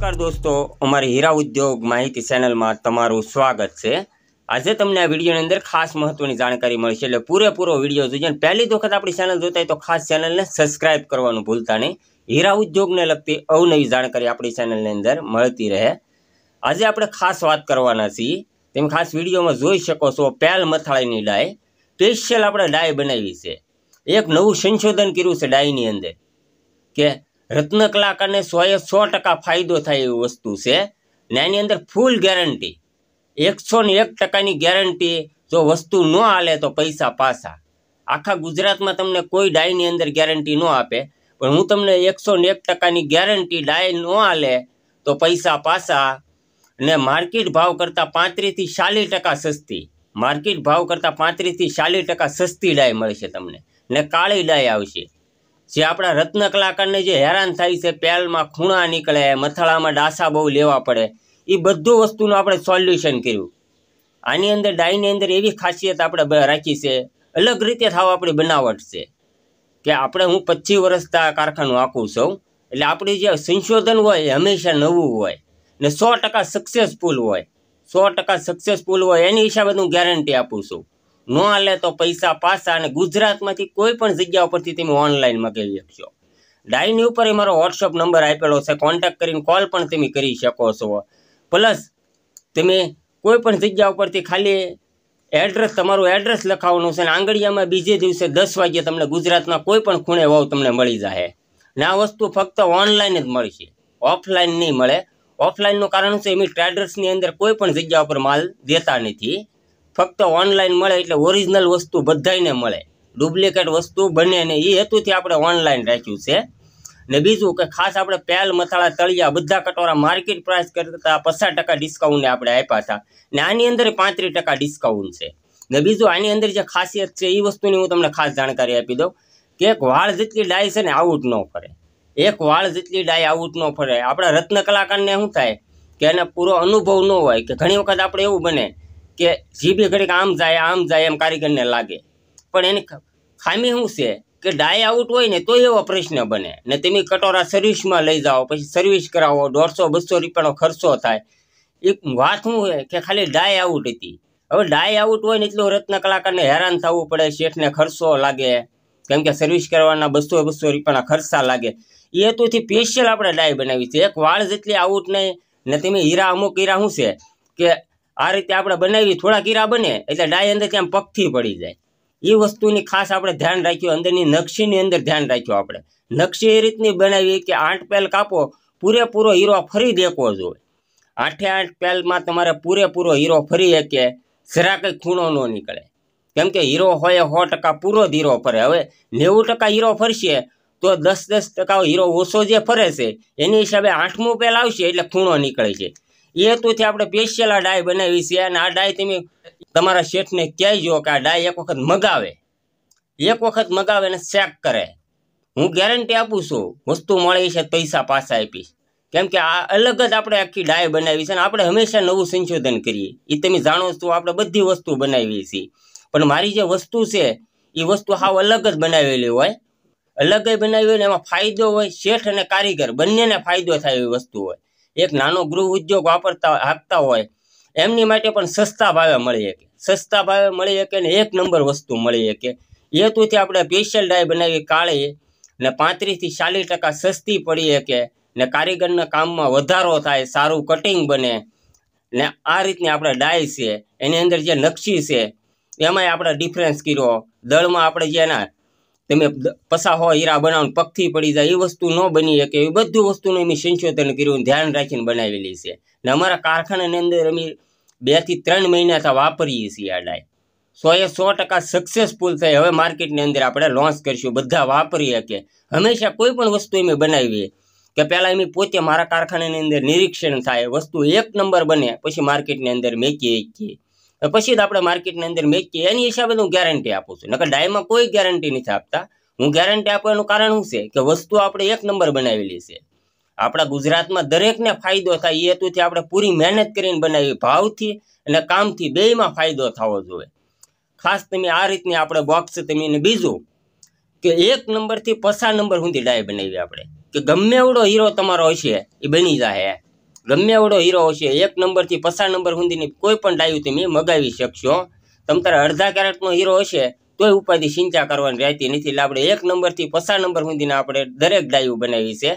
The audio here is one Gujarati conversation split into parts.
નમસ્કાર દોસ્તો અમારી હીરા ઉદ્યોગ માહિતી ચેનલમાં તમારું સ્વાગત છે આજે તમને આ વિડીયોની અંદર ખાસ મહત્વની જાણકારી મળશે એટલે પૂરેપૂરો વિડીયો જોઈએ પહેલી વખત આપણી ચેનલ જોતા તો ખાસ ચેનલને સબસ્ક્રાઇબ કરવાનું ભૂલતા નહીં હીરા ઉદ્યોગને લગતી અવનવી જાણકારી આપણી ચેનલની અંદર મળતી રહે આજે આપણે ખાસ વાત કરવાના છીએ તેમ ખાસ વિડીયોમાં જોઈ શકો છો પહેલ મથાળીની ડાય સ્પેશિયલ આપણે ડાય બનાવી છે એક નવું સંશોધન કર્યું છે ડાયની અંદર કે રત્ન કલાકારને સોએ સો ટકા ફાયદો થાય એવી વસ્તુ છે ને એની અંદર ફૂલ ગેરંટી એકસો ને એક ટકાની ગેરંટી જો વસ્તુ ન હાલે તો પૈસા પાછા આખા ગુજરાતમાં તમને કોઈ ડાયની અંદર ગેરંટી ન આપે પણ હું તમને એકસો ને એક ટકાની ગેરંટી ડાય ન હાલે તો પૈસા પાછા ને માર્કેટ ભાવ કરતાં પાંત્રીસથી ચાલીસ ટકા સસ્તી માર્કેટ ભાવ કરતાં પાંત્રીસથી ચાલીસ ટકા સસ્તી ડાય મળશે તમને ને કાળી ડાય આવશે જે આપણા રત્ન કલાકારને જે હેરાન થાય છે પેલમાં ખૂણા નીકળે મથાળામાં ડાસા બહુ લેવા પડે એ બધું વસ્તુનું આપણે સોલ્યુશન કર્યું આની અંદર ડાયની અંદર એવી ખાસિયત આપણે રાખી છે અલગ રીતે થાવ આપણી બનાવટ છે કે આપણે હું પચીસ વર્ષતા કારખાનું આખું છું એટલે આપણે જે સંશોધન હોય એ હંમેશા નવું હોય ને સો ટકા સક્સેસફુલ હોય સો ટકા સક્સેસફુલ હોય એની હિસાબે હું ગેરંટી આપું છું ન હાલે તો પૈસા પાછા અને ગુજરાતમાંથી કોઈ પણ જગ્યા ઉપરથી તમે ઓનલાઈન મગાવી શકશો ડાયની ઉપર એ મારો વોટ્સઅપ નંબર આપેલો છે કોન્ટેક કરીને કોલ પણ તમે કરી શકો છો પ્લસ તમે કોઈ પણ જગ્યા ઉપરથી ખાલી એડ્રેસ તમારું એડ્રેસ લખાવવાનું છે અને આંગળીયામાં બીજે દિવસે દસ વાગ્યે તમને ગુજરાતના કોઈ પણ ખૂણે વાવ તમને મળી જાય ને આ વસ્તુ ફક્ત ઓનલાઈન જ મળશે ઓફલાઈન નહીં મળે ઓફલાઈનનું કારણ છે એમ ટ્રેડર્સની અંદર કોઈ પણ જગ્યા ઉપર માલ દેતા નથી ફક્ત ઓનલાઈન મળે એટલે ઓરિજિનલ વસ્તુ બધાને મળે ડુપ્લિકેટ વસ્તુ બને ને એ હેતુથી આપણે ઓનલાઈન રાખ્યું છે ને બીજું કે ખાસ આપણે પેલ મથાળા તળિયા બધા કટોરા માર્કેટ પ્રાઇસ કરતાં પચાસ ટકા ડિસ્કાઉન્ટને આપણે આપ્યા હતા ને આની અંદર પાંત્રીસ ટકા ડિસ્કાઉન્ટ છે ને બીજું આની અંદર જે ખાસિયત છે એ વસ્તુની હું તમને ખાસ જાણકારી આપી દઉં કે એક વાળ જેટલી ડાય છે ને આઉટ ન ફરે એક વાળ જેટલી ડાય આઉટ ન ફરે આપણા રત્ન કલાકારને શું થાય કે એને પૂરો અનુભવ ન હોય કે ઘણી વખત આપણે એવું બને કે જીબી ઘડીક આમ જાય આમ જાય એમ કારીગરને લાગે પણ એની ખામી શું છે કે ડાય આઉટ હોય ને તો એવો પ્રશ્ન બને ને તમે કટોરા સર્વિસમાં લઈ જાઓ પછી સર્વિસ કરાવો દોઢસો બસો રૂપિયાનો ખર્ચો થાય એક વાત શું છે કે ખાલી ડાય આઉટ હતી હવે ડાય આઉટ હોય ને એટલું રત્ન કલાકારને હેરાન થવું પડે શેઠને ખર્ચો લાગે કેમ કે સર્વિસ કરવાના બસો બસો રૂપિયાના ખર્ચા લાગે એ હેતુથી સ્પેશિયલ આપણે ડાય બનાવી છે એક વાળ જેટલી આઉટ નહીં ને તમે હીરા અમુક હીરા શું છે કે આ રીતે આપણે બનાવી થોડા કીરા બને એટલે ડાય અંદર ત્યાં પગથી પડી જાય એ વસ્તુની ખાસ આપણે ધ્યાન રાખ્યું અંદરની નકશીની અંદર ધ્યાન રાખ્યું આપણે નકશી એ રીતની બનાવી કે આઠ પેલ કાપો પૂરેપૂરો હીરો ફરી દેખવો જોઈએ આઠે આઠ પેલમાં તમારે પૂરેપૂરો હીરો ફરી શકે જરા કંઈ ખૂણો ન નીકળે કેમ કે હીરો હોય સો ટકા પૂરો જ હીરો ફરે હવે નેવું ટકા હીરો ફરશે તો દસ દસ ટકા હીરો ઓછો જે ફરે છે એની હિસાબે આઠમું પેલ આવશે એટલે ખૂણો નીકળે છે એ હેતુથી આપણે સ્પેશિયલ આ ડાય બનાવી છે અને આ ડાય તમે તમારા શેઠને કહેજો કે આ ડાય એક વખત મગાવે એક વખત મગાવે અને ચેક કરે હું ગેરંટી આપું છું વસ્તુ મળી છે પૈસા પાછા આપીશ કેમ કે આ અલગ જ આપણે આખી ડાય બનાવી છે અને આપણે હંમેશા નવું સંશોધન કરીએ એ તમે જાણો છો આપણે બધી વસ્તુ બનાવીએ છીએ પણ મારી જે વસ્તુ છે એ વસ્તુ હાવ અલગ જ બનાવેલી હોય અલગ બનાવી હોય ને એમાં ફાયદો હોય શેઠ અને કારીગર બંનેને ફાયદો થાય એવી વસ્તુ હોય એક નાનો ગૃહ ઉદ્યોગ વાપરતા આપતા હોય એમની માટે પણ સસ્તા ભાવે મળી શકે સસ્તા ભાવે મળી શકે ને એક નંબર વસ્તુ મળી શકે હેતુથી આપણે સ્પેશિયલ ડાય બનાવી કાળી ને પાંત્રીસથી ચાલીસ ટકા સસ્તી પડી શકે ને કારીગરના કામમાં વધારો થાય સારું કટિંગ બને ને આ રીતની આપણે ડાય છે એની અંદર જે નકશી છે એમાંય આપણે ડિફરન્સ કર્યો દળમાં આપણે જે એના તમે પસા હો હીરા બનાવો પગથી પડી જાય એ વસ્તુ ન બની શકે એ બધું વસ્તુનું અમે સંશોધન કર્યું ધ્યાન રાખીને બનાવેલી છે ને અમારા કારખાનાની અંદર અમે બે થી ત્રણ મહિનાથી વાપરીએ છીએ આ ડાય સોએ સો ટકા સક્સેસફુલ થઈ હવે માર્કેટની અંદર આપણે લોન્ચ કરીશું બધા વાપરી શકીએ હંમેશા કોઈ પણ વસ્તુ અમે બનાવીએ કે પહેલાં અમે પોતે મારા કારખાનાની અંદર નિરીક્ષણ થાય વસ્તુ એક નંબર બને પછી માર્કેટની અંદર મેકીએ શકીએ પછી જ આપણે માર્કેટની અંદર વેચીએ એની હિસાબે હું ગેરંટી આપું છું નકર ડાયમાં કોઈ ગેરંટી નથી આપતા હું ગેરંટી આપવાનું કારણ શું છે કે વસ્તુ આપણે એક નંબર બનાવેલી છે આપણા ગુજરાતમાં દરેકને ફાયદો થાય એ હેતુથી આપણે પૂરી મહેનત કરીને બનાવી ભાવથી અને કામથી બેયમાં ફાયદો થવો જોઈએ ખાસ તમે આ રીતની આપણે બોક્સ તમે બીજું કે એક નંબરથી પસાર નંબર સુધી ડાય બનાવી આપણે કે ગમે એવડો હીરો તમારો હશે એ બની જાય ગમે એવડો હીરો હશે એક નંબરથી પસાર નંબર સુધીની કોઈ પણ ડાયું તમે મગાવી શકશો તમ તારે અડધા કેરેટનો હીરો હશે તોય ઉપાધિ સિંચા કરવાની રહેતી નથી એટલે આપણે એક નંબરથી પસાર નંબર સુધીના આપણે દરેક ડાયું બનાવી છે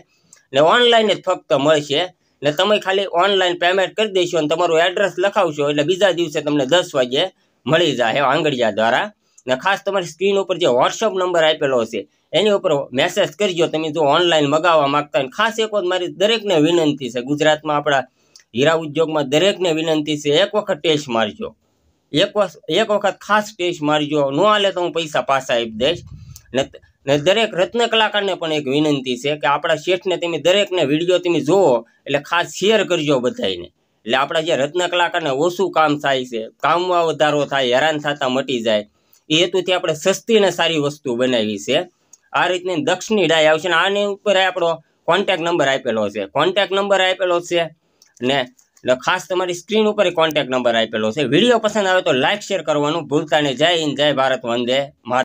ને ઓનલાઈન જ ફક્ત મળશે ને તમે ખાલી ઓનલાઈન પેમેન્ટ કરી દેશો અને તમારું એડ્રેસ લખાવશો એટલે બીજા દિવસે તમને દસ વાગે મળી જાય આંગળિયા દ્વારા ને ખાસ તમારી સ્ક્રીન ઉપર જે વોટ્સઅપ નંબર આપેલો હશે એની ઉપર મેસેજ કરજો તમે જો ઓનલાઈન મગાવવા માગતા હોય ખાસ એક વખત મારી દરેકને વિનંતી છે ગુજરાતમાં આપણા હીરા ઉદ્યોગમાં દરેકને વિનંતી છે એક વખત ટેસ્ટ મારજો એક વખત એક વખત ખાસ ટેસ્ટ મારજો ન હાલે તો હું પૈસા પાછા આપી દઈશ ને ને દરેક રત્ન કલાકારને પણ એક વિનંતી છે કે આપણા શેઠને તમે દરેકને વિડીયો તમે જુઓ એટલે ખાસ શેર કરજો બધાને એટલે આપણા જે રત્ન કલાકારને ઓછું કામ થાય છે કામમાં વધારો થાય હેરાન થતા મટી જાય હેતુથી આપણે સસ્તી અને સારી વસ્તુ બનાવી છે આ રીતની દક્ષની ડાય આવશે અને આની ઉપર આપણો કોન્ટેક નંબર આપેલો છે કોન્ટેક નંબર આપેલો છે ને ખાસ તમારી સ્ક્રીન ઉપર કોન્ટેક નંબર આપેલો છે વિડીયો પસંદ આવે તો લાઇક શેર કરવાનું ભૂલતા ને જય હિન્દ જય ભારત વંદે ભારત